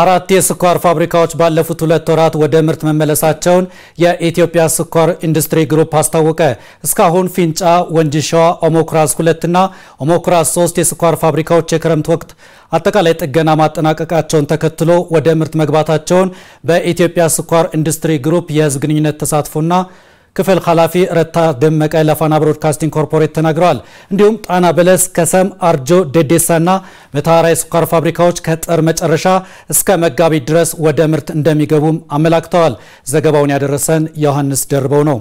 አራት የስኳር ፋብሪካዎች ባለፉት ሁለት ወራት ወደ ምርት መመለሳቸውን የኢትዮጵያ ስኳር ኢንዱስትሪ ግሩፕ አስታወቀ። እስካሁን ፊንጫ፣ ወንጂሻዋ፣ ኦሞክራስ ሁለትና ኦሞክራስ ሶስት የስኳር ፋብሪካዎች የክረምት ወቅት አጠቃላይ ጥገና ማጠናቀቃቸውን ተከትሎ ወደ ምርት መግባታቸውን በኢትዮጵያ ስኳር ኢንዱስትሪ ግሩፕ የህዝብ ግንኙነት ተሳትፎና ክፍል ኃላፊ ረታ ደመቀ ለፋና ብሮድካስቲንግ ኮርፖሬት ተናግረዋል። እንዲሁም ጣና በለስ፣ ከሰም፣ አርጆ፣ እና መተሃራ የስኳር ፋብሪካዎች ከጥር መጨረሻ እስከ መጋቢት ድረስ ወደ ምርት እንደሚገቡም አመላክተዋል። ዘገባውን ያደረሰን ዮሐንስ ደርበው ነው።